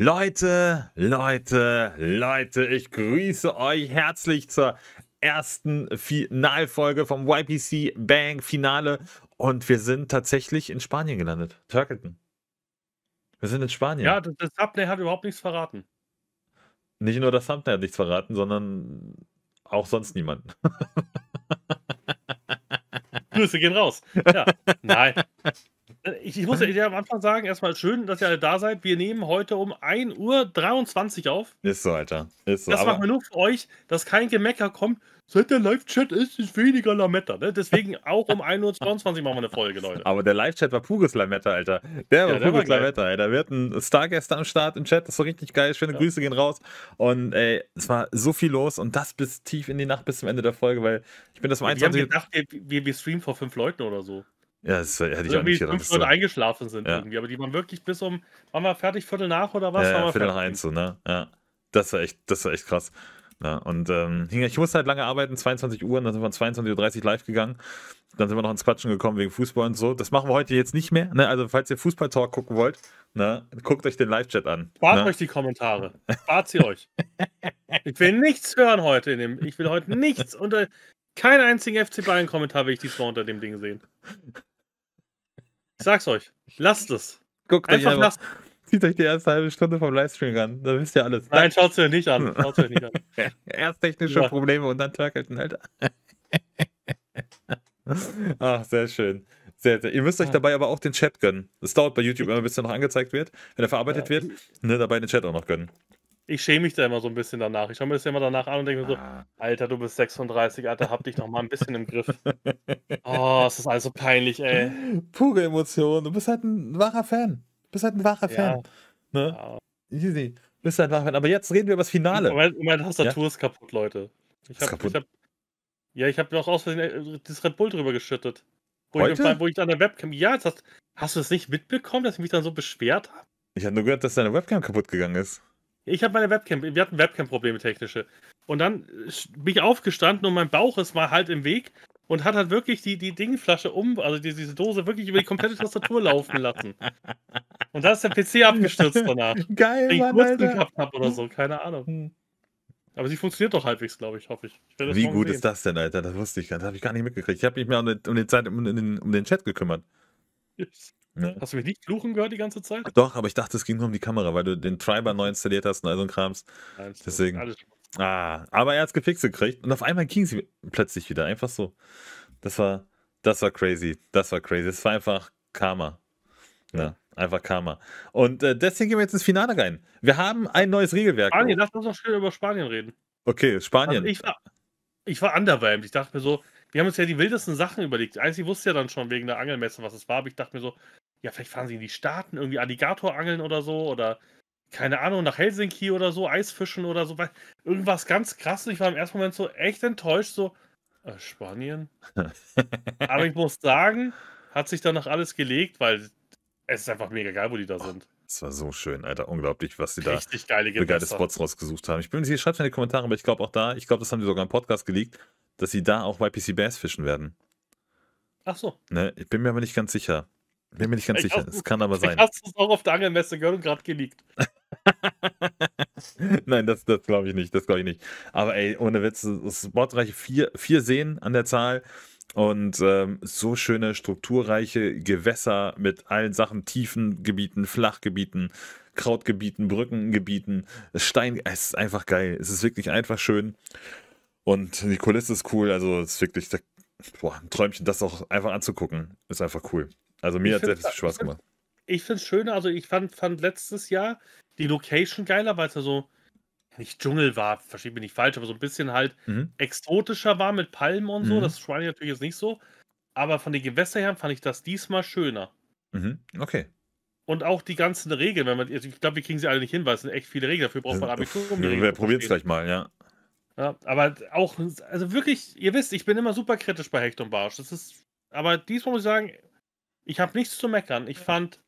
Leute, Leute, Leute, ich grüße euch herzlich zur ersten Finalfolge vom YPC Bang Finale und wir sind tatsächlich in Spanien gelandet. Turkelton. Wir sind in Spanien. Ja, das, das Thumbnail hat überhaupt nichts verraten. Nicht nur das Thumbnail hat nichts verraten, sondern auch sonst niemanden. Grüße gehen raus. Ja. Nein. Äh, ich, ich muss ja am Anfang sagen, erstmal schön, dass ihr alle da seid. Wir nehmen heute um 1.23 Uhr auf. Ist so, Alter. Ist so. Das machen wir nur für euch, dass kein Gemecker kommt. Seit der Live-Chat ist es weniger Lametta. Ne? Deswegen auch um 1.22 Uhr machen wir eine Folge, Leute. Aber der Live-Chat war Puges Lametta, Alter. Der ja, war der war Lametta, Alter. Wir hatten Stargäste am Start im Chat. Das ist so richtig geil. Schöne ja. Grüße gehen raus. Und ey, es war so viel los und das bis tief in die Nacht, bis zum Ende der Folge, weil ich bin das um 21 Wir wir, wir streamen vor fünf Leuten oder so. Ja, das hätte ich auch nicht gedacht. Fünf Leute eingeschlafen sind ja. irgendwie, aber die waren wirklich bis um, waren wir fertig, Viertel nach oder was? Ja, ja Viertel nach eins, so, ne? Ja. Das war echt, das war echt krass. Ja, und ähm, ich musste halt lange arbeiten, 22 Uhr, und dann sind wir um 22.30 Uhr live gegangen. Dann sind wir noch ins Quatschen gekommen wegen Fußball und so. Das machen wir heute jetzt nicht mehr. Ne? Also, falls ihr Fußball-Talk gucken wollt, ne? guckt euch den Live-Chat an. Spart ne? euch die Kommentare. Spart sie euch. Ich will nichts hören heute. In dem, ich will heute nichts unter. Kein einzigen FC Bayern-Kommentar will ich diesmal unter dem Ding sehen. Ich sag's euch. Lasst es. Guckt einfach, einfach lasst. Zieht euch die erste halbe Stunde vom Livestream an. Da wisst ihr alles. Nein, schaut's euch nicht an. Schaut's euch nicht an. Erst technische ja. Probleme und dann Turkelton, Alter. Ach, sehr schön. Sehr, sehr. Ihr müsst euch ah. dabei aber auch den Chat gönnen. Das dauert bei YouTube immer, bis der noch angezeigt wird. Wenn er verarbeitet ja. wird, ne, dabei den Chat auch noch gönnen ich schäme mich da immer so ein bisschen danach. Ich schaue mir das immer danach an und denke mir so, ah. Alter, du bist 36, Alter, hab dich noch mal ein bisschen im Griff. Oh, es ist alles so peinlich, ey. Pure Emotion. Du bist halt ein wahrer Fan. Du bist halt ein wahrer ja. Fan. Ne? Ja. Easy. Du bist halt ein wahrer Fan. Aber jetzt reden wir über das Finale. Moment, meine Tastatur ja? ist kaputt, Leute. Ich hab, kaputt? Ich hab, ja, ich habe noch aus Versehen äh, das Red Bull drüber geschüttet. Wo, Heute? Ich, wo ich an der Webcam. Ja, das, hast du es nicht mitbekommen, dass ich mich dann so beschwert habe? Ich habe nur gehört, dass deine Webcam kaputt gegangen ist. Ich habe meine Webcam, wir hatten Webcam-Probleme technische. Und dann bin ich aufgestanden und mein Bauch ist mal halt im Weg und hat halt wirklich die, die Dingflasche um, also die, diese Dose wirklich über die komplette Tastatur laufen lassen. Und da ist der PC abgestürzt danach. Geil, Mann, ich Alter. gehabt habe oder so, keine Ahnung. Hm. Aber sie funktioniert doch halbwegs, glaube ich, hoffe ich. ich Wie gut sehen. ist das denn, Alter? Das wusste ich gar nicht. Das habe ich gar nicht mitgekriegt. Ich habe mich mehr um, den, um, um den Chat gekümmert. Yes. Ne? Hast du mich nicht fluchen gehört die ganze Zeit? Ach doch, aber ich dachte, es ging nur um die Kamera, weil du den Treiber neu installiert hast und all so ein Krams. Nein, Deswegen. Alles ah, aber er hat es gefixt gekriegt und auf einmal ging sie plötzlich wieder, einfach so. Das war, das war crazy, das war crazy. Es war einfach Karma. Ja. Ne? ja. Einfach Karma. Und äh, deswegen gehen wir jetzt ins Finale rein. Wir haben ein neues Regelwerk. Spanien, lass uns doch schnell über Spanien reden. Okay, Spanien. Also ich, war, ich war underwhelmed. Ich dachte mir so, wir haben uns ja die wildesten Sachen überlegt. Eins, ich wusste ja dann schon wegen der Angelmesse, was es war, aber ich dachte mir so, ja, vielleicht fahren sie in die Staaten, irgendwie Alligator angeln oder so oder keine Ahnung, nach Helsinki oder so, Eisfischen oder so, irgendwas ganz krasses. Ich war im ersten Moment so echt enttäuscht, so äh, Spanien. Aber ich muss sagen, hat sich danach alles gelegt, weil es ist einfach mega geil, wo die da oh, sind. Es war so schön, Alter. Unglaublich, was die da für geile Spots rausgesucht haben. Ich bin mir sicher, schreibt in die Kommentare, aber ich glaube auch da, ich glaube, das haben die sogar im Podcast geleakt, dass sie da auch YPC Bass fischen werden. Ach so. Ne? Ich bin mir aber nicht ganz sicher. Bin mir nicht ganz sicher. Es kann aber sein. Hast du es auch auf der Angelmesse gehört und gerade geleakt? Nein, das, das glaube ich nicht. Das glaube ich nicht. Aber ey, ohne Witz, Sportreiche vier, vier Seen an der Zahl und ähm, so schöne strukturreiche Gewässer mit allen Sachen, Tiefengebieten, Flachgebieten, Krautgebieten, Brückengebieten, Stein. Es ist einfach geil. Es ist wirklich einfach schön. Und die Kulisse ist cool. Also es ist wirklich boah, ein Träumchen, das auch einfach anzugucken. Ist einfach cool. Also mir hat es sehr viel Spaß gemacht. Ich finde es schöner, also ich fand, fand letztes Jahr die Location geiler, weil es ja so nicht Dschungel war, verstehe mich nicht falsch, aber so ein bisschen halt mhm. exotischer war mit Palmen und mhm. so. Das Schwein natürlich jetzt nicht so. Aber von den Gewässern her fand ich das diesmal schöner. Mhm. Okay. Und auch die ganzen Regeln, wenn man, also ich glaube, wir kriegen sie alle nicht hin, weil es sind echt viele Regeln, dafür braucht man äh, Abitur. Um wir probieren es gleich mal, ja. ja. Aber auch, also wirklich, ihr wisst, ich bin immer super kritisch bei Hecht und Barsch. Das ist, aber diesmal muss ich sagen, ich habe nichts zu meckern. Ich fand,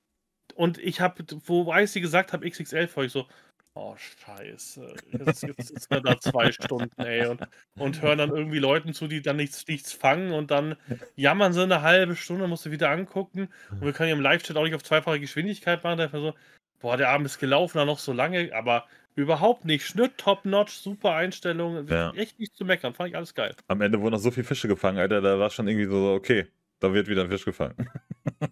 und ich habe, wobei ich sie gesagt habe, XXL, vor ich so, oh scheiße, jetzt, jetzt sitzen wir da zwei Stunden, ey, und, und hören dann irgendwie Leuten zu, die dann nichts, nichts fangen und dann jammern sie eine halbe Stunde, musst du wieder angucken. Und wir können ja im Live-Chat auch nicht auf zweifache Geschwindigkeit machen, dafür so, boah, der Abend ist gelaufen, dann noch so lange, aber überhaupt nicht. Schnitt, top-notch, super Einstellung, ja. echt nichts zu meckern, fand ich alles geil. Am Ende wurden noch so viele Fische gefangen, Alter, da war schon irgendwie so, okay, da wird wieder ein Fisch gefangen.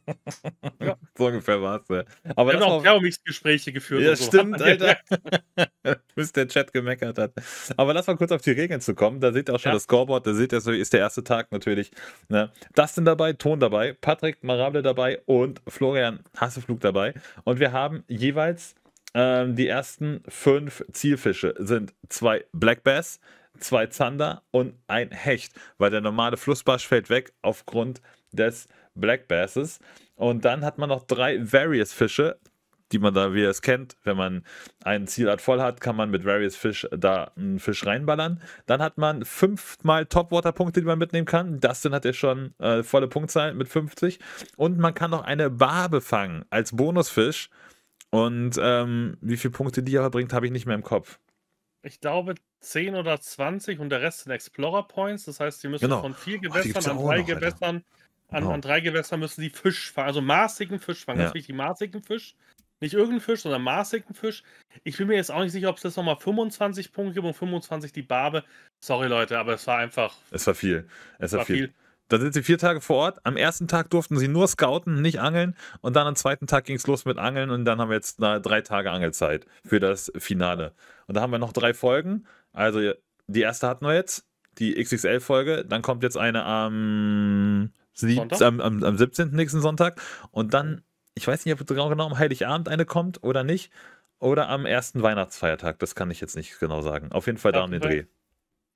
Ja. so ungefähr war es. Ja. Aber Wir haben auch Thermix-Gespräche geführt. Ja, so. stimmt, Alter. Bis der Chat gemeckert hat. Aber lass mal kurz auf die Regeln zu kommen. Da seht ihr auch schon ja. das Scoreboard. Da seht ihr, so ist der erste Tag natürlich. Ne? Dustin dabei, Ton dabei, Patrick Marable dabei und Florian Hasseflug dabei. Und wir haben jeweils ähm, die ersten fünf Zielfische sind zwei Black Bass, zwei Zander und ein Hecht, weil der normale Flussbarsch fällt weg aufgrund der des Black Basses. Und dann hat man noch drei Various Fische, die man da, wie ihr es kennt, wenn man einen Zielart voll hat, kann man mit Various Fish da einen Fisch reinballern. Dann hat man fünfmal Topwater-Punkte, die man mitnehmen kann. Das Dustin hat ja schon äh, volle Punktzahl mit 50. Und man kann noch eine Barbe fangen als Bonusfisch. Und ähm, wie viele Punkte die aber bringt, habe ich nicht mehr im Kopf. Ich glaube 10 oder 20 und der Rest sind Explorer Points. Das heißt, die müssen genau. von vier Gewässern oh, an drei noch, Gewässern an, oh. an drei Gewässern müssen sie Fisch fangen, also maßigen Fisch fangen. Ja. Ganz wichtig, maßigen Fisch. Nicht irgendeinen Fisch, sondern maßigen Fisch. Ich bin mir jetzt auch nicht sicher, ob es das nochmal 25 Punkte gibt und 25 die Barbe. Sorry, Leute, aber es war einfach. Es war viel. Es war, war viel. viel. Da sind sie vier Tage vor Ort. Am ersten Tag durften sie nur scouten, nicht angeln. Und dann am zweiten Tag ging es los mit Angeln. Und dann haben wir jetzt drei Tage Angelzeit für das Finale. Und da haben wir noch drei Folgen. Also die erste hatten wir jetzt, die XXL-Folge. Dann kommt jetzt eine am Sie, am, am, am 17. nächsten Sonntag. Und dann, ich weiß nicht, ob genau, genau am Heiligabend eine kommt oder nicht. Oder am ersten Weihnachtsfeiertag, das kann ich jetzt nicht genau sagen. Auf jeden Fall da um den Dreh.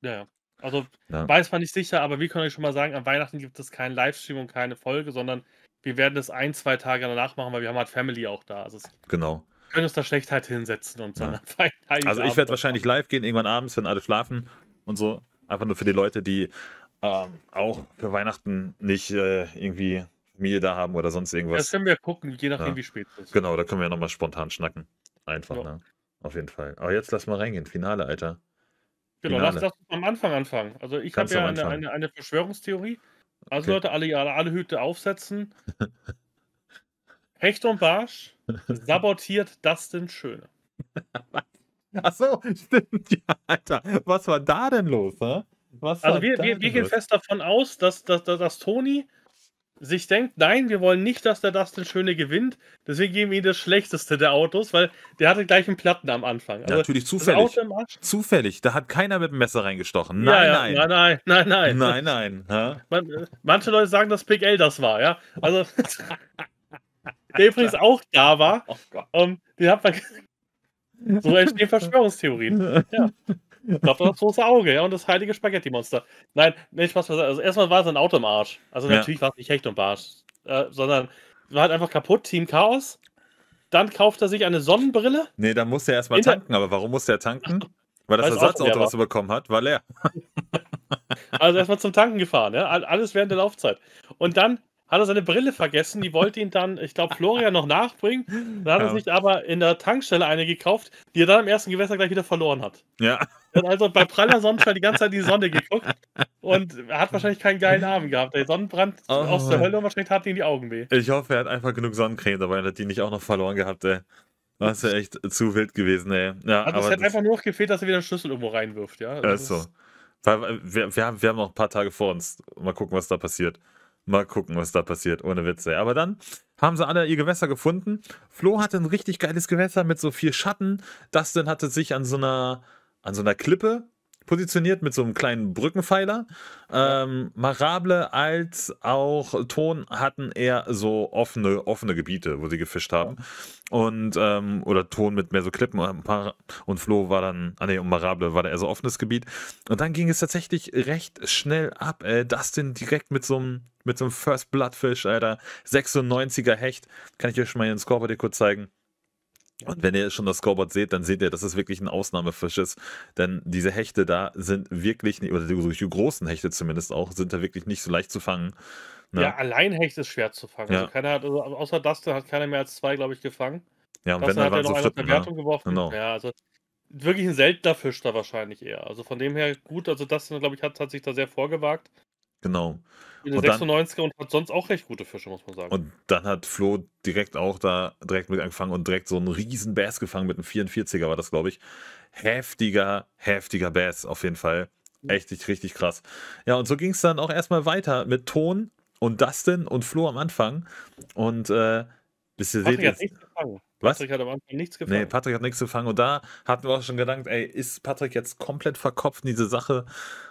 Ja, Also ja. weiß man nicht sicher, aber wir können euch schon mal sagen, am Weihnachten gibt es keinen Livestream und keine Folge, sondern wir werden es ein, zwei Tage danach machen, weil wir haben halt Family auch da. Also genau. Wir können uns da schlecht halt hinsetzen und so. Ja. Also ich werde wahrscheinlich live gehen, irgendwann abends, wenn alle schlafen und so. Einfach nur für die Leute, die ähm, auch für Weihnachten nicht äh, irgendwie Familie da haben oder sonst irgendwas. Das können wir gucken, je nachdem, ja. wie spät es ist. Genau, da können wir nochmal spontan schnacken. Einfach, ja. ne? Auf jeden Fall. Aber jetzt lass mal reingehen. Finale, Alter. Genau, Finale. lass, lass uns am Anfang anfangen. Also ich habe ja eine, eine, eine, Verschwörungstheorie. Also okay. Leute, alle, alle, alle Hüte aufsetzen. Hecht und Barsch sabotiert das denn Schöne. Ach so, stimmt. Ja, Alter, was war da denn los? Hä? Was also wir, wir, wir gehen fest davon aus, dass, dass, dass, dass Tony sich denkt, nein, wir wollen nicht, dass der Dustin Schöne gewinnt, deswegen geben wir ihm das Schlechteste der Autos, weil der hatte gleich einen Platten am Anfang. Also Natürlich zufällig. Zufällig, da hat keiner mit dem Messer reingestochen. Nein, ja, ja. nein. Nein, nein, nein. Nein, nein. Man, äh, manche Leute sagen, dass Big L das war, ja. Also, der übrigens auch da war. Oh Gott. Um, den hat man so entstehen Verschwörungstheorien. Ja. Gab das große Auge, ja, und das heilige Spaghetti-Monster. Nein, nee, Spaß beiseite. Also erstmal war sein Auto im Arsch. Also ja. natürlich war es nicht Hecht und Barsch, äh, sondern war halt einfach kaputt, Team Chaos. Dann kauft er sich eine Sonnenbrille. Nee, dann musste er erstmal tanken. Aber warum musste er tanken? Weil das Ersatzauto, was er bekommen hat, war leer. also erstmal zum Tanken gefahren, ja. Alles während der Laufzeit. Und dann hat er seine Brille vergessen. Die wollte ihn dann, ich glaube, Florian noch nachbringen. Dann hat er ja. sich aber in der Tankstelle eine gekauft, die er dann im ersten Gewässer gleich wieder verloren hat. Ja. Er also bei praller Sonnenschein die ganze Zeit in die Sonne geguckt und er hat wahrscheinlich keinen geilen Abend gehabt. Der Sonnenbrand oh, aus der Hölle und wahrscheinlich hat ihn die Augen weh. Ich hoffe, er hat einfach genug Sonnencreme dabei und hat die nicht auch noch verloren gehabt, ey. Das ist ja echt zu wild gewesen, ey. Ja, also aber es hätte einfach nur noch gefehlt, dass er wieder einen Schlüssel irgendwo reinwirft, ja. Also, ist so. Wir, wir, haben, wir haben noch ein paar Tage vor uns. Mal gucken, was da passiert. Mal gucken, was da passiert. Ohne Witze. Aber dann haben sie alle ihr Gewässer gefunden. Flo hatte ein richtig geiles Gewässer mit so viel Schatten. Dustin hatte sich an so einer, an so einer Klippe positioniert mit so einem kleinen Brückenpfeiler. Ähm, Marable als auch Ton hatten eher so offene, offene Gebiete, wo sie gefischt haben. Und, ähm, oder Ton mit mehr so Klippen. Und Flo war dann, ah nee, und Marable war da eher so offenes Gebiet. Und dann ging es tatsächlich recht schnell ab. Äh, Dustin direkt mit so einem mit so einem First Bloodfish, Alter. 96er Hecht. Kann ich euch schon mal den Scoreboard hier kurz zeigen. Und wenn ihr schon das Scoreboard seht, dann seht ihr, dass es wirklich ein Ausnahmefisch ist. Denn diese Hechte da sind wirklich, oder die großen Hechte zumindest auch, sind da wirklich nicht so leicht zu fangen. Ne? Ja, allein Hecht ist schwer zu fangen. Ja. Also keiner hat, also außer Dustin hat keiner mehr als zwei, glaube ich, gefangen. Ja, und Dustin wenn, dann hat er noch so eine Wertung ja. geworfen. Genau. Ja, also wirklich ein seltener Fisch da wahrscheinlich eher. Also von dem her gut, also Dustin, glaube ich, hat, hat sich da sehr vorgewagt. Genau. In den und 96er dann, und hat sonst auch recht gute Fische, muss man sagen. Und dann hat Flo direkt auch da direkt mit angefangen und direkt so einen riesen Bass gefangen mit einem 44er war das, glaube ich. Heftiger, heftiger Bass auf jeden Fall. Mhm. Echt richtig, richtig krass. Ja, und so ging es dann auch erstmal weiter mit Ton und Dustin und Flo am Anfang. Und äh, bis ihr Ach, seht. Jetzt, echt gefangen. Was? Patrick hat am Anfang nichts gefangen. Nee, Patrick hat nichts gefangen. Und da hatten wir auch schon gedacht, ey, ist Patrick jetzt komplett verkopft in diese Sache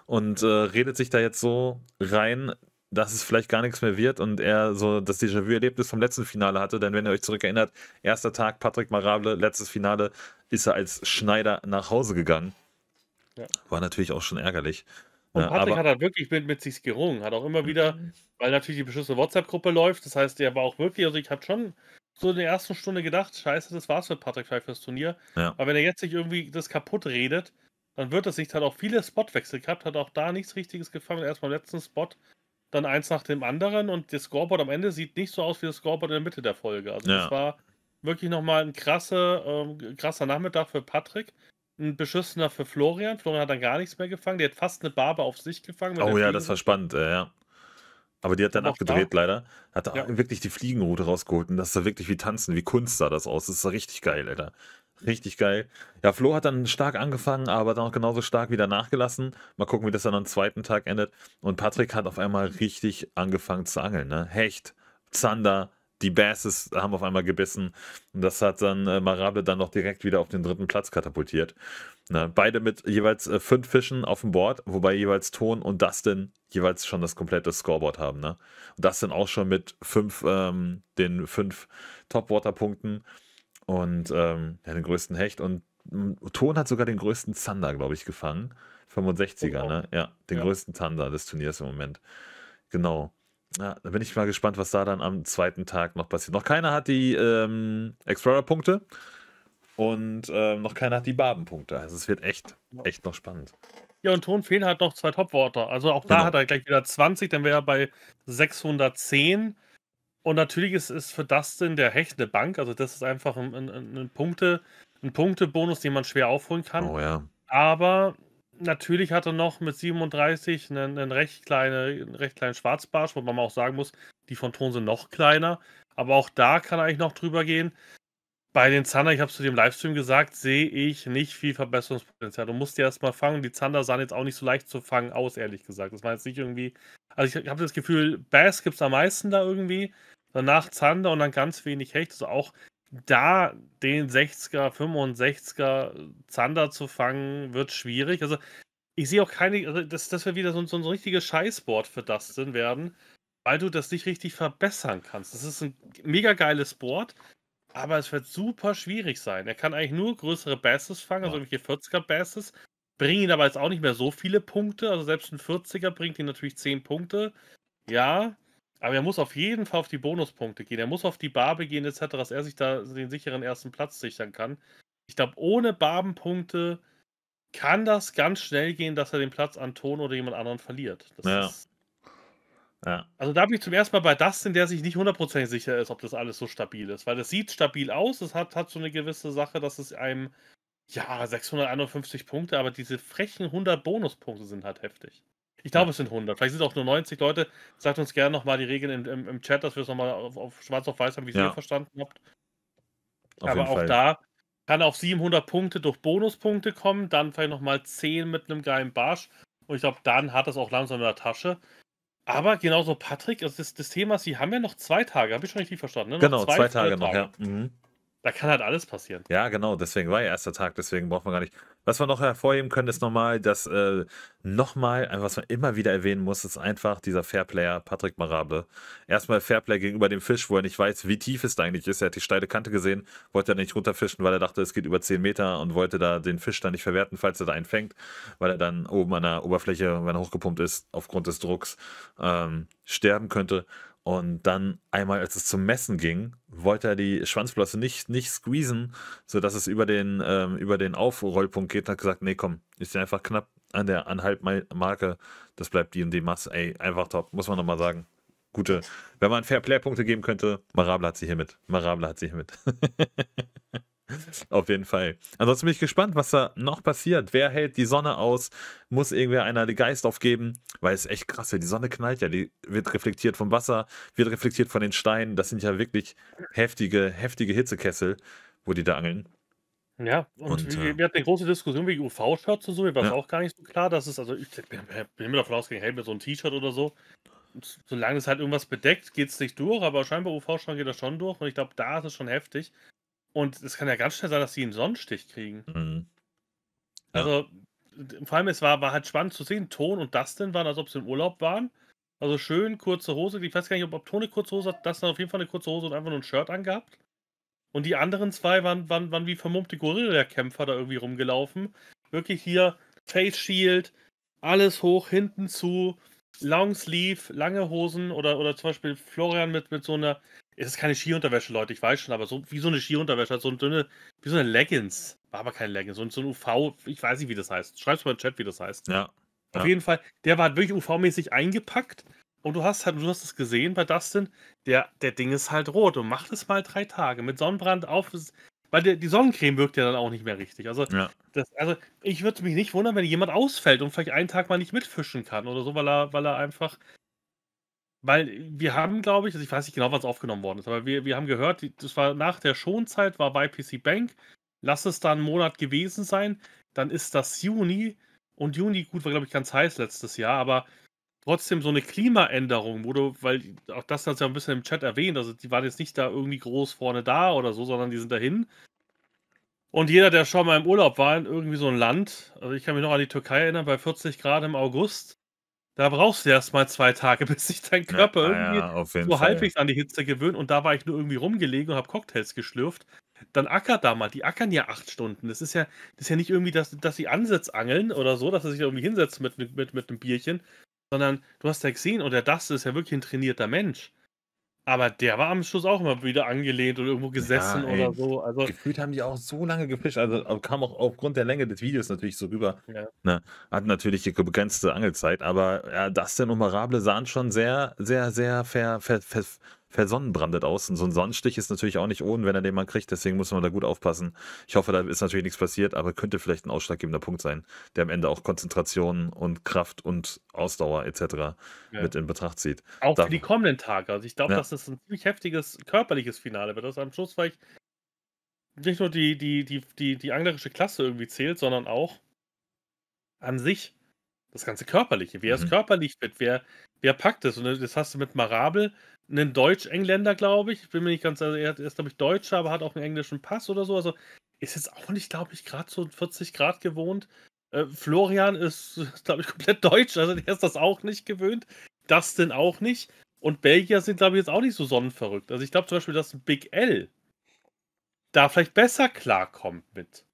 und äh, redet sich da jetzt so rein, dass es vielleicht gar nichts mehr wird und er so das Déjà-vu-Erlebnis vom letzten Finale hatte. Denn wenn ihr euch zurückerinnert, erster Tag Patrick Marable, letztes Finale, ist er als Schneider nach Hause gegangen. Ja. War natürlich auch schon ärgerlich. Und ne, Patrick ja, hat halt wirklich mit, mit sich gerungen, hat auch immer wieder, mhm. weil natürlich die beschlossene WhatsApp-Gruppe läuft, das heißt, er war auch wirklich, also ich habe schon so in der ersten Stunde gedacht, scheiße, das war's für Patrick Frey fürs Turnier. Ja. Aber wenn er jetzt sich irgendwie das kaputt redet, dann wird das nicht. Hat auch viele Spotwechsel gehabt, hat auch da nichts Richtiges gefangen. Erst beim letzten Spot, dann eins nach dem anderen. Und das Scoreboard am Ende sieht nicht so aus wie das Scoreboard in der Mitte der Folge. Also, ja. das war wirklich nochmal ein krasser, ähm, krasser Nachmittag für Patrick. Ein beschissener für Florian. Florian hat dann gar nichts mehr gefangen. Der hat fast eine Barbe auf sich gefangen. Oh ja, das war spannend, ja. Aber die hat dann abgedreht, da, leider. Hat da ja. wirklich die Fliegenroute rausgeholt und das sah wirklich wie Tanzen, wie Kunst sah das aus. Das sah richtig geil, Alter. Richtig geil. Ja, Flo hat dann stark angefangen, aber dann auch genauso stark wieder nachgelassen. Mal gucken, wie das dann am zweiten Tag endet. Und Patrick hat auf einmal richtig angefangen zu angeln, ne? Hecht, Zander, die Basses haben auf einmal gebissen. Und das hat dann äh, Marabe dann noch direkt wieder auf den dritten Platz katapultiert. Na, beide mit jeweils äh, fünf Fischen auf dem Board, wobei jeweils Ton und Dustin jeweils schon das komplette Scoreboard haben. Ne? Und Dustin auch schon mit fünf, ähm, den fünf topwater punkten und ähm, ja, den größten Hecht. Und hm, Ton hat sogar den größten Zander, glaube ich, gefangen. 65er, oh, wow. Oh. ne? Ja, den ja. größten Zander des Turniers im Moment. Genau. Ja, da bin ich mal gespannt, was da dann am zweiten Tag noch passiert. Noch keiner hat die ähm, Explorer-Punkte und ähm, noch keiner hat die baben punkte Also es wird echt, echt noch spannend. Ja, und Ton fehlen halt noch zwei Top-Worte. Also auch da genau. hat er gleich wieder 20, dann wäre er bei 610. Und natürlich ist, ist für Dustin der Hecht eine Bank. Also das ist einfach ein, ein, ein Punkte, ein Punktebonus, den man schwer aufholen kann. Oh ja. Aber natürlich hat er noch mit 37 einen, einen recht, kleine, einen recht kleinen Schwarzbarsch, wobei man auch sagen muss, die von Thron sind noch kleiner. Aber auch da kann er eigentlich noch drüber gehen. Bei den Zander, ich habe es zu dem Livestream gesagt, sehe ich nicht viel Verbesserungspotenzial. Du musst die erstmal fangen. Die Zander sahen jetzt auch nicht so leicht zu fangen aus, ehrlich gesagt. Das war jetzt nicht irgendwie. Also ich habe das Gefühl, Bass gibt es am meisten da irgendwie. Danach Zander und dann ganz wenig Hecht. Also auch da den 60er, 65er Zander zu fangen, wird schwierig. Also ich sehe auch keine, also dass, dass wir wieder so, so ein richtiges Scheißboard für Dustin werden, weil du das nicht richtig verbessern kannst. Das ist ein mega geiles Board, aber es wird super schwierig sein. Er kann eigentlich nur größere Basses fangen, also irgendwelche 40er Basses, bringen ihn aber jetzt auch nicht mehr so viele Punkte. Also selbst ein 40er bringt ihn natürlich 10 Punkte. Ja, aber er muss auf jeden Fall auf die Bonuspunkte gehen. Er muss auf die Barbe gehen, etc., dass er sich da den sicheren ersten Platz sichern kann. Ich glaube, ohne Barbenpunkte kann das ganz schnell gehen, dass er den Platz an Ton oder jemand anderen verliert. Ja. Ist... ja. Also da bin ich zum ersten Mal bei Dustin, der sich nicht hundertprozentig sicher ist, ob das alles so stabil ist. Weil es sieht stabil aus, es hat, hat so eine gewisse Sache, dass es einem, ja, 651 Punkte, aber diese frechen 100 Bonuspunkte sind halt heftig. Ich glaube, es sind 100. Vielleicht sind es auch nur 90 Leute. Sagt uns gerne nochmal die Regeln im, im, im, Chat, dass wir es nochmal auf, auf schwarz auf weiß haben, wie ja. ihr verstanden habt. Auf Aber auch Fall. da kann auf 700 Punkte durch Bonuspunkte kommen, dann vielleicht nochmal 10 mit einem geilen Barsch. Und ich glaube, dann hat das auch langsam in der Tasche. Aber genauso, Patrick, also das, das Thema ist, sie haben ja noch zwei Tage, habe ich schon richtig verstanden. Ne? Genau, zwei, zwei Tage, Tage noch, ja. Mhm. Da kann halt alles passieren. Ja, genau, deswegen war ja erster Tag, deswegen braucht man gar nicht. Was wir noch hervorheben können, ist nochmal, dass äh, nochmal, äh, was man immer wieder erwähnen muss, ist einfach dieser Fairplayer Patrick Marable. Erstmal Fairplay gegenüber dem Fisch, wo er nicht weiß, wie tief es da eigentlich ist. Er hat die steile Kante gesehen, wollte da nicht runterfischen, weil er dachte, es geht über 10 Meter und wollte da den Fisch dann nicht verwerten, falls er da einen fängt, weil er dann oben an der Oberfläche, wenn er hochgepumpt ist, aufgrund des Drucks ähm, sterben könnte. Und dann einmal, als es zum Messen ging, wollte er die Schwanzflosse nicht, nicht squeezen, sodass es über den, ähm, über den Aufrollpunkt geht. Und hat gesagt, nee, komm, ist ja einfach knapp an der anderthalb Marke. Das bleibt die und die Masse. Ey, einfach top, muss man nochmal sagen. Gute, wenn man Fairplay-Punkte geben könnte, Marable hat sie hiermit. Marable hat sie hiermit. Auf jeden Fall. Ansonsten bin ich gespannt, was da noch passiert. Wer hält die Sonne aus? Muss irgendwer einer den Geist aufgeben? Weil es echt krass wird. Die Sonne knallt ja. Die wird reflektiert vom Wasser, wird reflektiert von den Steinen. Das sind ja wirklich heftige, heftige Hitzekessel, wo die da angeln. Ja, und, und wir, wir, äh, hatten eine große Diskussion wegen UV-Shirts und so. Mir war ja. auch gar nicht so klar, dass es, also ich bin immer davon ausgegangen, hält mir so ein T-Shirt oder so. Solange es halt irgendwas bedeckt, geht es nicht durch, aber scheinbar UV-Strahl geht das schon durch und ich glaube, da ist es schon heftig. Und es kann ja ganz schnell sein, dass sie einen Sonnenstich kriegen. Mhm. Ja. Also, vor allem, es war, war halt spannend zu sehen. Ton und Dustin waren, als ob sie im Urlaub waren. Also schön kurze Hose. Ich weiß gar nicht, ob, ob Tone kurze Hose hat. Dustin auf jeden Fall eine kurze Hose und einfach nur ein Shirt angehabt. Und die anderen zwei waren, waren, waren wie vermummte Gorilla-Kämpfer da irgendwie rumgelaufen. Wirklich hier Face Shield, alles hoch, hinten zu, Long Sleeve, lange Hosen oder, oder zum Beispiel Florian mit, mit so einer es ist keine Skiunterwäsche, Leute, ich weiß schon, aber so wie so eine Skiunterwäsche, so eine dünne, wie so eine Leggings. War aber kein Leggings, so ein, UV, ich weiß nicht, wie das heißt. Schreib's mal in den Chat, wie das heißt. Ja. Auf ja. jeden Fall, der war halt wirklich UV-mäßig eingepackt. Und du hast halt, du hast es gesehen bei Dustin, der, der Ding ist halt rot und mach das mal drei Tage mit Sonnenbrand auf. Weil der, die Sonnencreme wirkt ja dann auch nicht mehr richtig. Also, ja. das, also ich würde mich nicht wundern, wenn jemand ausfällt und vielleicht einen Tag mal nicht mitfischen kann oder so, weil er, weil er einfach weil wir haben, glaube ich, also ich weiß nicht genau, was aufgenommen worden ist, aber wir, wir haben gehört, das war nach der Schonzeit, war YPC Bank, lass es da einen Monat gewesen sein, dann ist das Juni und Juni, gut, war glaube ich ganz heiß letztes Jahr, aber trotzdem so eine Klimaänderung, wo du, weil auch das hat ja ein bisschen im Chat erwähnt, also die waren jetzt nicht da irgendwie groß vorne da oder so, sondern die sind dahin. Und jeder, der schon mal im Urlaub war in irgendwie so ein Land, also ich kann mich noch an die Türkei erinnern, bei 40 Grad im August, da brauchst du erst mal zwei Tage, bis sich dein Körper ja, irgendwie ja, so Fall. halbwegs an die Hitze gewöhnt. Und da war ich nur irgendwie rumgelegen und habe Cocktails geschlürft. Dann ackert da mal. Die ackern ja acht Stunden. Das ist ja, das ist ja nicht irgendwie, dass, dass sie ansetzangeln oder so, dass sie sich irgendwie hinsetzen mit, mit, mit einem Bierchen, sondern du hast ja gesehen, und der das ist ja wirklich ein trainierter Mensch. Aber der war am Schluss auch immer wieder angelehnt oder irgendwo gesessen ja, ey, oder so. Also gefühlt haben die auch so lange gefischt. Also äh, kam auch aufgrund der Länge des Videos natürlich so rüber. Ja. Ne? Hat natürlich eine begrenzte Angelzeit, aber ja, das denn und Marable sahen schon sehr, sehr, sehr ver, ver, ver, versonnenbrandet aus. Und so ein Sonnenstich ist natürlich auch nicht ohne, wenn er den mal kriegt. Deswegen muss man da gut aufpassen. Ich hoffe, da ist natürlich nichts passiert, aber könnte vielleicht ein ausschlaggebender Punkt sein, der am Ende auch Konzentration und Kraft und Ausdauer etc. Ja. mit in Betracht zieht. Auch da, für die kommenden Tage. Also ich glaube, ja. dass das ein ziemlich heftiges körperliches Finale wird. Das am Schluss vielleicht nicht nur die, die, die, die, die anglerische Klasse irgendwie zählt, sondern auch an sich das ganze Körperliche. Wer mhm. ist körperlich fit? Wer, wer packt es? Und das hast du mit Marabel, einen Deutsch-Engländer, glaube ich. Bin mir nicht ganz, also er ist, glaube ich, Deutscher, aber hat auch einen englischen Pass oder so. Also ist jetzt auch nicht, glaube ich, gerade so 40 Grad gewohnt. Äh, Florian ist, glaube ich, komplett deutsch, also der ist das auch nicht gewöhnt. Das denn auch nicht. Und Belgier sind, glaube ich, jetzt auch nicht so sonnenverrückt. Also ich glaube zum Beispiel, dass Big L da vielleicht besser klarkommt mit.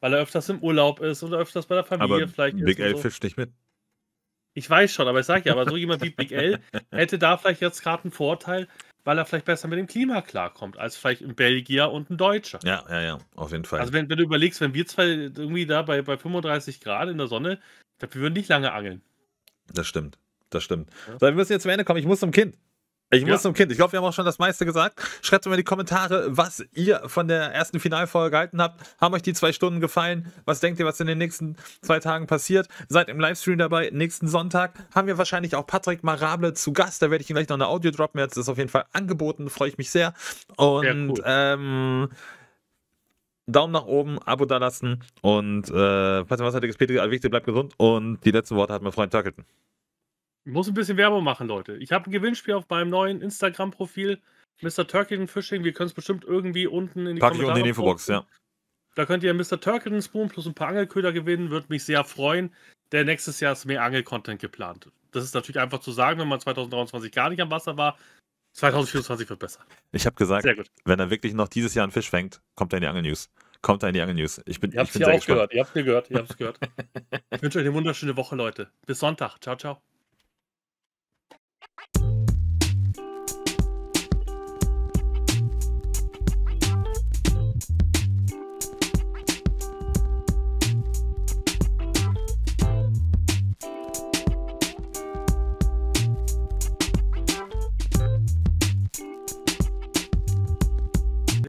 Weil er öfters im Urlaub ist oder öfters bei der Familie Aber vielleicht Big ist. Big L so. fischt nicht mit. Ich weiß schon, aber ich sage ja, aber so jemand wie Big L hätte da vielleicht jetzt gerade einen Vorteil, weil er vielleicht besser mit dem Klima klarkommt, als vielleicht ein Belgier und ein Deutscher. Ja, ja, ja, auf jeden Fall. Also wenn, wenn du überlegst, wenn wir zwei irgendwie da bei, bei 35 Grad in der Sonne, dafür würden nicht lange angeln. Das stimmt, das stimmt. Ja. So, wir müssen jetzt zum Ende kommen, ich muss zum Kind. Ich muss ja. zum Kind. Ich hoffe, wir haben auch schon das meiste gesagt. Schreibt mir in die Kommentare, was ihr von der ersten Finalfolge gehalten habt. Haben euch die zwei Stunden gefallen? Was denkt ihr, was in den nächsten zwei Tagen passiert? Seid im Livestream dabei. Nächsten Sonntag haben wir wahrscheinlich auch Patrick Marable zu Gast. Da werde ich ihm gleich noch eine Audio droppen. Jetzt ist auf jeden Fall angeboten. Freue ich mich sehr. Und sehr cool. ähm, Daumen nach oben, Abo dalassen und äh, falls ihr was hattiges Peter, alles Wichtige, bleibt gesund. Und die letzten Worte hat mein Freund Turkelton. Ich muss ein bisschen Werbung machen, Leute. Ich habe ein Gewinnspiel auf meinem neuen Instagram-Profil, Mr. Turkin Fishing. Wir können es bestimmt irgendwie unten in die Pack Kommentare ich unten in die Infobox, ja. Da könnt ihr Mr. Turkin Spoon plus ein paar Angelköder gewinnen. Würde mich sehr freuen. Der nächstes Jahr ist mehr Angel-Content geplant. Das ist natürlich einfach zu sagen, wenn man 2023 gar nicht am Wasser war. 2024 wird besser. Ich habe gesagt, wenn er wirklich noch dieses Jahr einen Fisch fängt, kommt er in die Angel-News. Kommt er in die Angel-News. Ich bin, ihr habt es ja auch gespannt. Ihr habt es gehört. Ihr habt's gehört. ich wünsche euch eine wunderschöne Woche, Leute. Bis Sonntag. Ciao, ciao.